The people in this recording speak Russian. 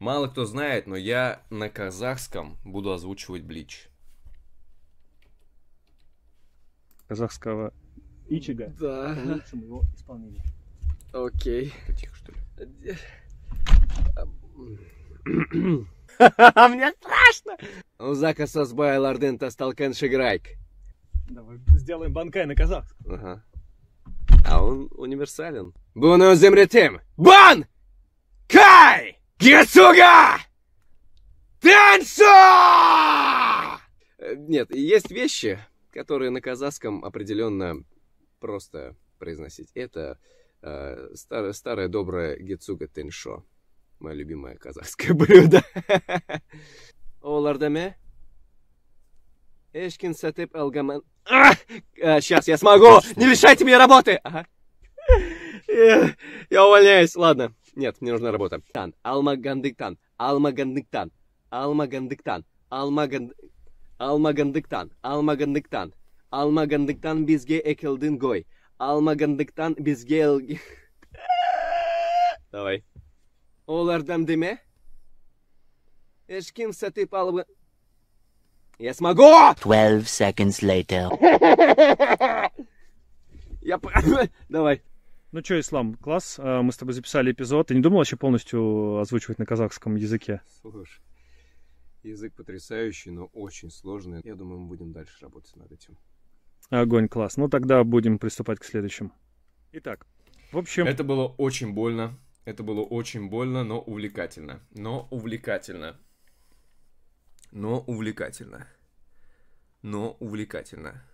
Мало кто знает, но я на казахском буду озвучивать Блич. Казахского Ичига. Да. Лучшим его исполнение. Окей. Ты тихо, что ли? А Мне страшно! Узака сазбай ларден тасталкен шиграйк. Давай сделаем банкай на казах. Ага. А он универсален. Буну земретем. Бан! Кай! Герцога! Танца! Нет, есть вещи, которые на казахском определенно просто произносить. Это э, старое, старое доброе гецуга теншо. Мое любимое казахское блюдо. Олардаме? Эшкин сатеп алгаман... Сейчас а! а, я смогу! Не лишайте меня работы! Ага. Я, я увольняюсь, ладно. Нет, мне нужна работа. Тан, Алмагандыктан, Алмагандыктан, Алмагандыктан, Алмаганд... Алмагандыктан, Алмагандыктан, Алмагандыктан бизге экелдин гой. Алмагандыктан бизге Давай. Олардан деме? Эш ким сатып алып... Я смогу! 12 seconds later. Я... Давай. Ну что, Ислам, класс. А, мы с тобой записали эпизод. Ты не думал вообще полностью озвучивать на казахском языке? Слушай, язык потрясающий, но очень сложный. Я думаю, мы будем дальше работать над этим. Огонь, класс. Ну тогда будем приступать к следующему. Итак, в общем... Это было очень больно. Это было очень больно, но увлекательно. Но увлекательно. Но увлекательно. Но увлекательно.